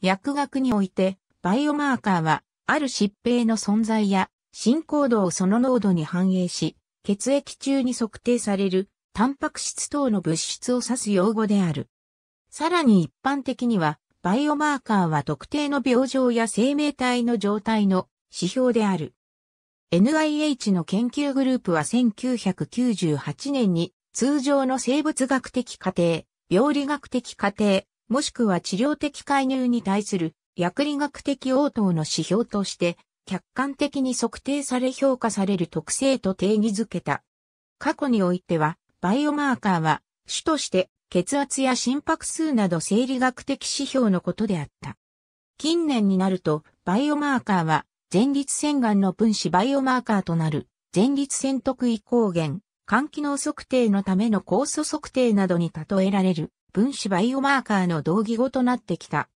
薬学において、バイオマーカーは、ある疾病の存在や、進行度をその濃度に反映し、血液中に測定される、タンパク質等の物質を指す用語である。さらに一般的には、バイオマーカーは特定の病状や生命体の状態の指標である。NIH の研究グループは1998年に通常の生物学的過程、病理学的過程、もしくは治療的介入に対する薬理学的応答の指標として、客観的に測定され評価される特性と定義づけた。過去においては、バイオマーカーは、主として血圧や心拍数など生理学的指標のことであった。近年になると、バイオマーカーは、前立腺がんの分子バイオマーカーとなる、前立腺特異抗原、肝機能測定のための酵素測定などに例えられる。分子バイオマーカーの同義語となってきた。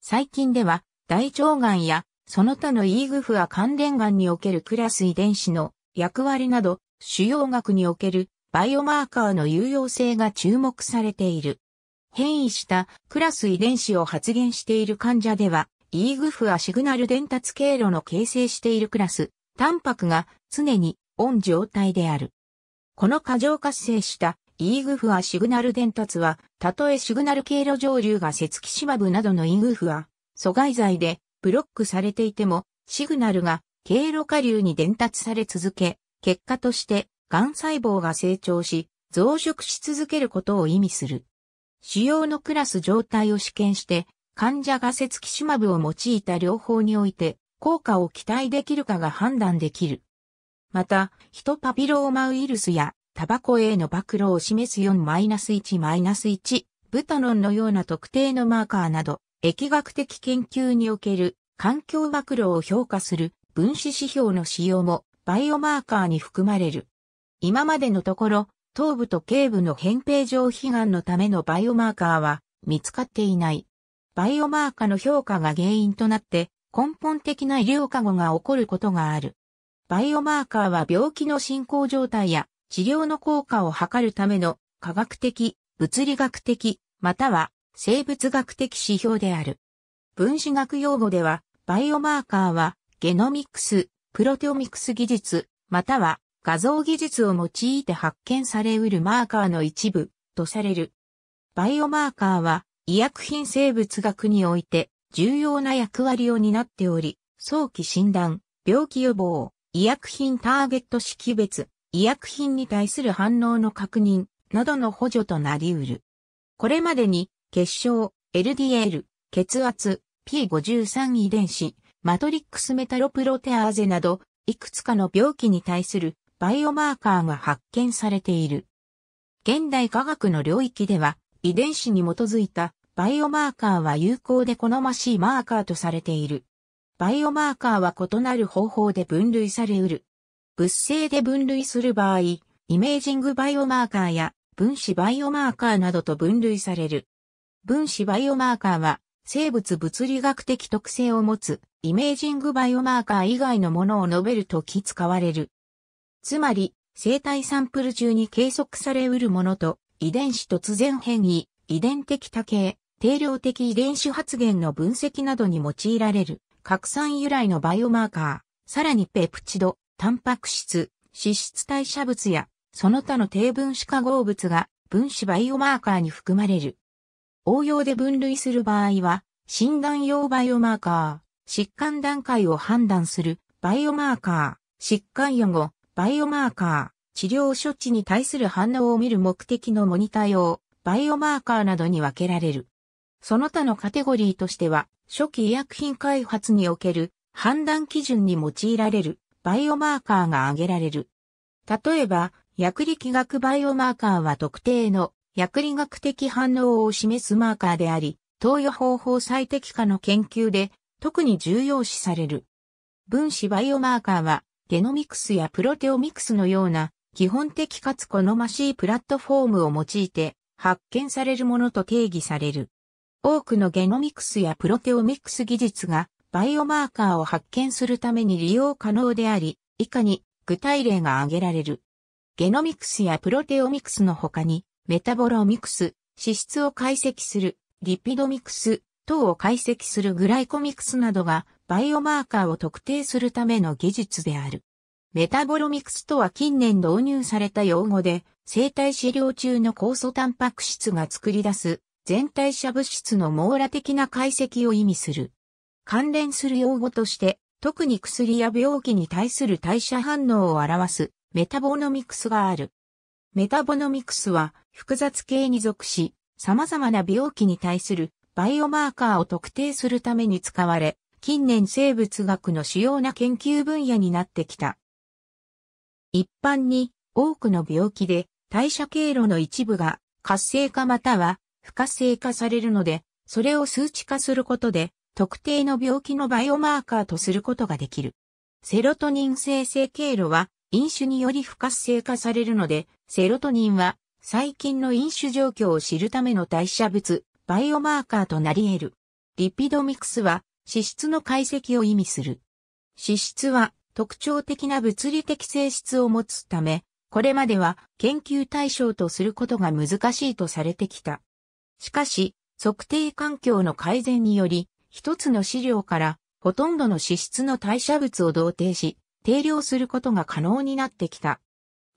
最近では、大腸がんや、その他の e グフは関連がんにおけるクラス遺伝子の役割など、主要学におけるバイオマーカーの有用性が注目されている。変異したクラス遺伝子を発現している患者では、e グフはシグナル伝達経路の形成しているクラス、タンパクが常にオン状態である。この過剰活性したイーグフアシグナル伝達は、たとえシグナル経路上流がツキシマブなどのイーグフア、阻害剤でブロックされていても、シグナルが経路下流に伝達され続け、結果として、癌細胞が成長し、増殖し続けることを意味する。主要のクラス状態を試験して、患者がセツキシマブを用いた療法において、効果を期待できるかが判断できる。また、ヒトパピローマウイルスやタバコへの暴露を示す4-1-1、ブタノンのような特定のマーカーなど、疫学的研究における環境暴露を評価する分子指標の使用もバイオマーカーに含まれる。今までのところ、頭部と頸部の扁平上皮癌のためのバイオマーカーは見つかっていない。バイオマーカーの評価が原因となって根本的な医療過誤が起こることがある。バイオマーカーは病気の進行状態や治療の効果を測るための科学的、物理学的、または生物学的指標である。分子学用語では、バイオマーカーは、ゲノミクス、プロテオミクス技術、または画像技術を用いて発見されうるマーカーの一部とされる。バイオマーカーは医薬品生物学において重要な役割を担っており、早期診断、病気予防、医薬品ターゲット識別、医薬品に対する反応の確認などの補助となり得る。これまでに、結晶、LDL、血圧、P53 遺伝子、マトリックスメタロプロテアーゼなど、いくつかの病気に対するバイオマーカーが発見されている。現代科学の領域では、遺伝子に基づいたバイオマーカーは有効で好ましいマーカーとされている。バイオマーカーは異なる方法で分類され得る。物性で分類する場合、イメージングバイオマーカーや分子バイオマーカーなどと分類される。分子バイオマーカーは生物物理学的特性を持つイメージングバイオマーカー以外のものを述べるとき使われる。つまり、生体サンプル中に計測されうるものと、遺伝子突然変異、遺伝的多形、定量的遺伝子発現の分析などに用いられる、核酸由来のバイオマーカー、さらにペプチド、タンパク質、脂質代謝物や、その他の低分子化合物が分子バイオマーカーに含まれる。応用で分類する場合は、診断用バイオマーカー、疾患段階を判断するバイオマーカー、疾患予後、バイオマーカー、治療処置に対する反応を見る目的のモニター用、バイオマーカーなどに分けられる。その他のカテゴリーとしては、初期医薬品開発における判断基準に用いられるバイオマーカーが挙げられる。例えば、薬理学バイオマーカーは特定の薬理学的反応を示すマーカーであり、投与方法最適化の研究で特に重要視される。分子バイオマーカーはゲノミクスやプロテオミクスのような基本的かつ好ましいプラットフォームを用いて発見されるものと定義される。多くのゲノミクスやプロテオミクス技術がバイオマーカーを発見するために利用可能であり、以下に具体例が挙げられる。ゲノミクスやプロテオミクスの他に、メタボロミクス、脂質を解析する、リピドミクス、糖を解析するグライコミクスなどが、バイオマーカーを特定するための技術である。メタボロミクスとは近年導入された用語で、生体飼料中の酵素タンパク質が作り出す、全体者物質の網羅的な解析を意味する。関連する用語として、特に薬や病気に対する代謝反応を表すメタボノミクスがある。メタボノミクスは複雑系に属し、様々な病気に対するバイオマーカーを特定するために使われ、近年生物学の主要な研究分野になってきた。一般に多くの病気で代謝経路の一部が活性化または不活性化されるので、それを数値化することで特定の病気のバイオマーカーとすることができる。セロトニン生成経路は飲酒により不活性化されるので、セロトニンは細菌の飲酒状況を知るための代謝物、バイオマーカーとなり得る。リピドミクスは脂質の解析を意味する。脂質は特徴的な物理的性質を持つため、これまでは研究対象とすることが難しいとされてきた。しかし、測定環境の改善により、一つの資料からほとんどの脂質の代謝物を同定し、定量することが可能になってきた。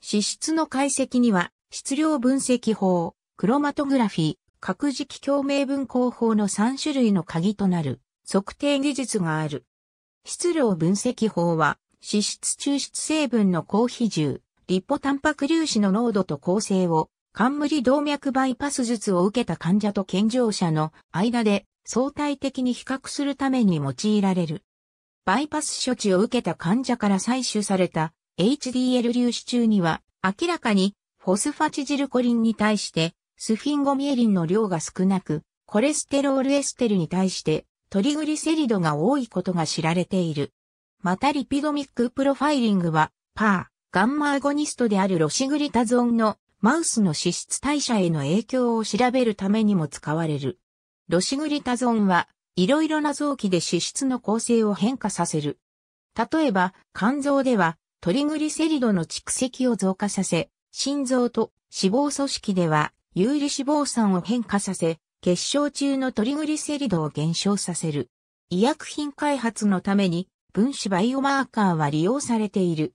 脂質の解析には、質量分析法、クロマトグラフィー、核磁気共鳴分光法の3種類の鍵となる測定技術がある。質量分析法は、脂質抽出成分の高比重、リポタンパク粒子の濃度と構成を、冠動脈バイパス術を受けた患者と健常者の間で相対的に比較するために用いられる。バイパス処置を受けた患者から採取された HDL 粒子中には明らかにフォスファチジルコリンに対してスフィンゴミエリンの量が少なくコレステロールエステルに対してトリグリセリドが多いことが知られている。またリピドミックプロファイリングはパー、ガンマアゴニストであるロシグリタゾンのマウスの脂質代謝への影響を調べるためにも使われる。ロシグリタゾンは、いろいろな臓器で脂質の構成を変化させる。例えば、肝臓では、トリグリセリドの蓄積を増加させ、心臓と脂肪組織では、有利脂肪酸を変化させ、結晶中のトリグリセリドを減少させる。医薬品開発のために、分子バイオマーカーは利用されている。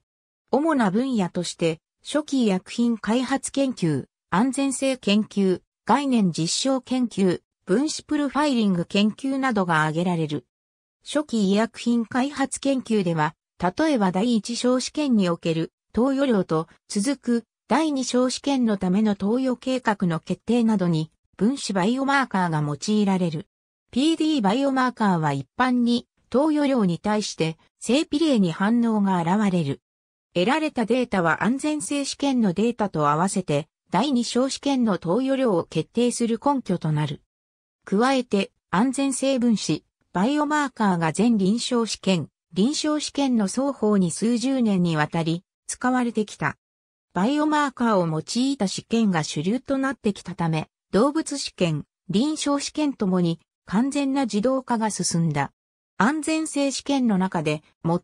主な分野として、初期医薬品開発研究、安全性研究、概念実証研究、分子プロファイリング研究などが挙げられる。初期医薬品開発研究では、例えば第一小試験における投与量と続く第二小試験のための投与計画の決定などに分子バイオマーカーが用いられる。PD バイオマーカーは一般に投与量に対して性比例に反応が現れる。得られたデータは安全性試験のデータと合わせて第二小試験の投与量を決定する根拠となる。加えて、安全性分子、バイオマーカーが全臨床試験、臨床試験の双方に数十年にわたり使われてきた。バイオマーカーを用いた試験が主流となってきたため、動物試験、臨床試験ともに完全な自動化が進んだ。安全性試験の中で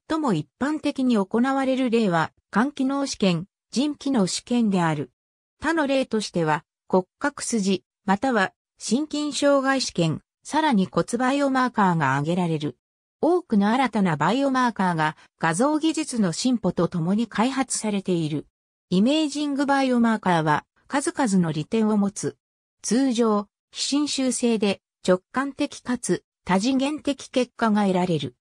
最も一般的に行われる例は、肝機能試験、腎機能試験である。他の例としては、骨格筋、または心筋障害試験、さらに骨バイオマーカーが挙げられる。多くの新たなバイオマーカーが画像技術の進歩とともに開発されている。イメージングバイオマーカーは数々の利点を持つ。通常、非侵襲性で直感的かつ多次元的結果が得られる。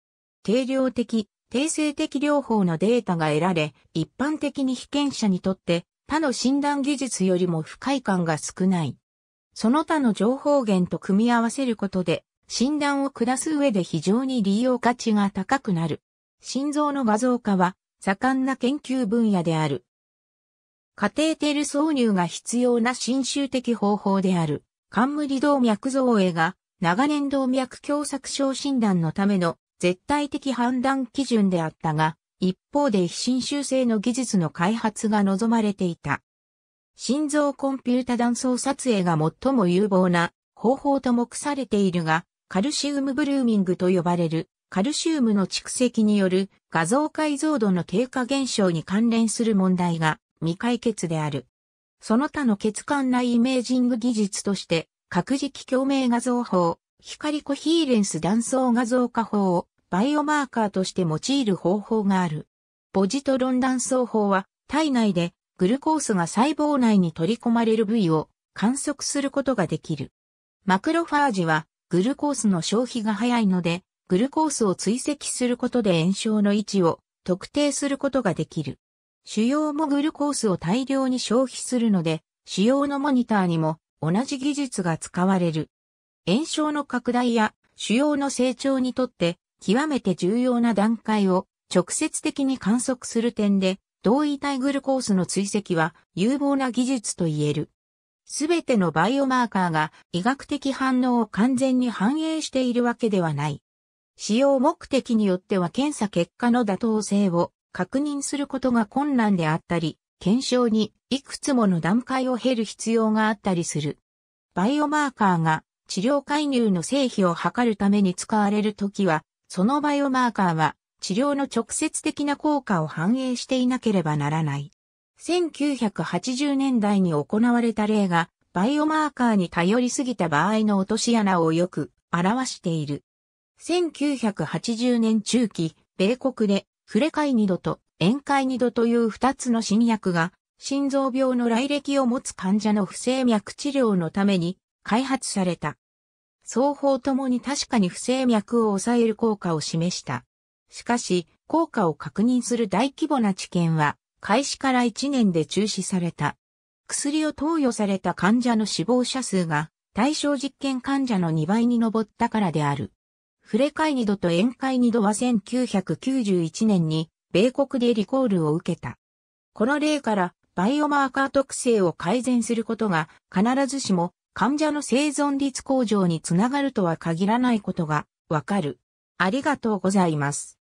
定量的、定性的療法のデータが得られ、一般的に被験者にとって他の診断技術よりも不快感が少ない。その他の情報源と組み合わせることで、診断を下す上で非常に利用価値が高くなる。心臓の画像化は盛んな研究分野である。カテーテル挿入が必要な侵襲的方法である、冠動脈造影が長年動脈狭窄症診断のための絶対的判断基準であったが、一方で非侵襲性の技術の開発が望まれていた。心臓コンピュータ断層撮影が最も有望な方法と目されているが、カルシウムブルーミングと呼ばれるカルシウムの蓄積による画像解像度の低下現象に関連する問題が未解決である。その他の血管内イメージング技術として、核磁気共鳴画像法、光コヒーレンス断層画像化法をバイオマーカーとして用いる方法がある。ポジトロン断層法は体内でグルコースが細胞内に取り込まれる部位を観測することができる。マクロファージはグルコースの消費が早いので、グルコースを追跡することで炎症の位置を特定することができる。腫瘍もグルコースを大量に消費するので、腫瘍のモニターにも同じ技術が使われる。炎症の拡大や腫瘍の成長にとって極めて重要な段階を直接的に観測する点で同位体グルコースの追跡は有望な技術と言える。すべてのバイオマーカーが医学的反応を完全に反映しているわけではない。使用目的によっては検査結果の妥当性を確認することが困難であったり、検証にいくつもの段階を経る必要があったりする。バイオマーカーが治療介入の成否を図るために使われるときは、そのバイオマーカーは治療の直接的な効果を反映していなければならない。1980年代に行われた例が、バイオマーカーに頼りすぎた場合の落とし穴をよく表している。1980年中期、米国で、フレカイニドと塩カイニドという二つの新薬が、心臓病の来歴を持つ患者の不整脈治療のために開発された。双方ともに確かに不整脈を抑える効果を示した。しかし、効果を確認する大規模な治験は、開始から1年で中止された。薬を投与された患者の死亡者数が、対象実験患者の2倍に上ったからである。触れ回二度と宴会二度は1991年に、米国でリコールを受けた。この例から、バイオマーカー特性を改善することが、必ずしも、患者の生存率向上につながるとは限らないことが、わかる。ありがとうございます。